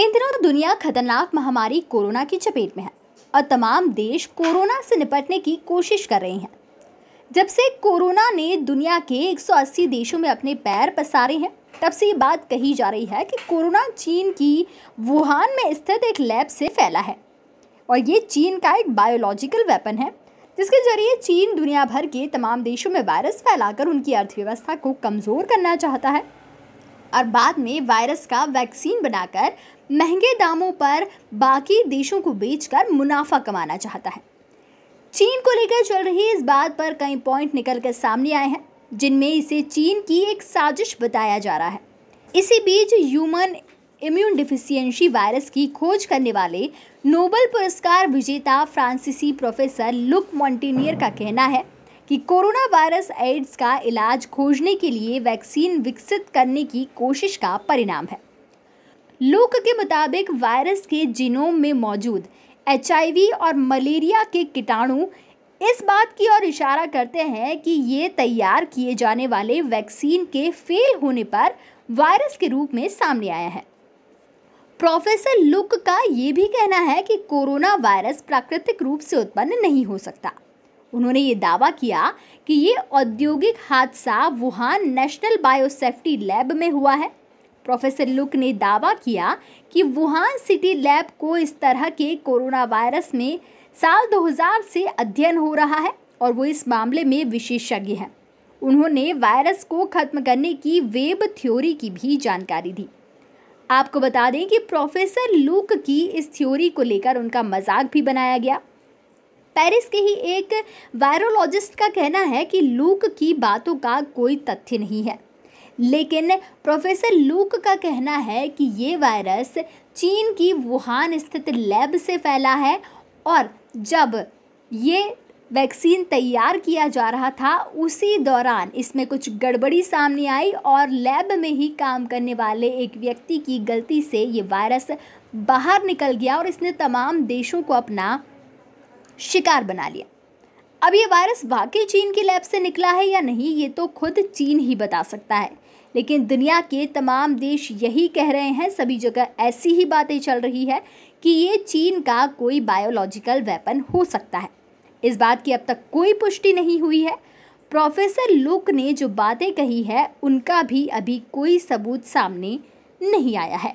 इन दिनों तो दुनिया खतरनाक महामारी कोरोना की चपेट में है और तमाम देश कोरोना से निपटने की कोशिश कर रहे हैं जब से कोरोना ने दुनिया के 180 देशों में अपने पैर पसारे हैं तब से ये बात कही जा रही है कि कोरोना चीन की वुहान में स्थित एक लैब से फैला है और ये चीन का एक बायोलॉजिकल वेपन है जिसके जरिए चीन दुनिया भर के तमाम देशों में वायरस फैलाकर उनकी अर्थव्यवस्था को कमज़ोर करना चाहता है और बाद में वायरस का वैक्सीन बनाकर महंगे दामों पर बाकी देशों को बेचकर मुनाफा कमाना चाहता है चीन को लेकर चल रही इस बात पर कई पॉइंट निकल कर सामने आए हैं जिनमें इसे चीन की एक साजिश बताया जा रहा है इसी बीच ह्यूमन इम्यून डिफिशियंशी वायरस की खोज करने वाले नोबल पुरस्कार विजेता फ्रांसीसी प्रोफेसर लुक मॉन्टीनियर का कहना है कि कोरोना वायरस एड्स का इलाज खोजने के लिए वैक्सीन विकसित करने की कोशिश का परिणाम है लोक के मुताबिक वायरस के जीनोम में मौजूद एच और मलेरिया के कीटाणु इस बात की ओर इशारा करते हैं कि ये तैयार किए जाने वाले वैक्सीन के फेल होने पर वायरस के रूप में सामने आया है प्रोफेसर लुक का ये भी कहना है कि कोरोना वायरस प्राकृतिक रूप से उत्पन्न नहीं हो सकता उन्होंने ये दावा किया कि ये औद्योगिक हादसा वुहान नेशनल बायोसेफ्टी लैब में हुआ है प्रोफेसर लुक ने दावा किया कि वुहान सिटी लैब को इस तरह के कोरोना वायरस में साल 2000 से अध्ययन हो रहा है और वो इस मामले में विशेषज्ञ हैं उन्होंने वायरस को खत्म करने की वेब थ्योरी की भी जानकारी दी आपको बता दें कि प्रोफेसर लूक की इस थ्योरी को लेकर उनका मजाक भी बनाया गया पेरिस के ही एक वायरोलॉजिस्ट का कहना है कि लूक की बातों का कोई तथ्य नहीं है लेकिन प्रोफेसर लूक का कहना है कि ये वायरस चीन की वुहान स्थित लैब से फैला है और जब ये वैक्सीन तैयार किया जा रहा था उसी दौरान इसमें कुछ गड़बड़ी सामने आई और लैब में ही काम करने वाले एक व्यक्ति की गलती से ये वायरस बाहर निकल गया और इसने तमाम देशों को अपना शिकार बना लिया अब ये वायरस वाकई चीन की लैब से निकला है या नहीं ये तो खुद चीन ही बता सकता है लेकिन दुनिया के तमाम देश यही कह रहे हैं सभी जगह ऐसी ही बातें चल रही है कि ये चीन का कोई बायोलॉजिकल वेपन हो सकता है इस बात की अब तक कोई पुष्टि नहीं हुई है प्रोफेसर लुक ने जो बातें कही है उनका भी अभी कोई सबूत सामने नहीं आया है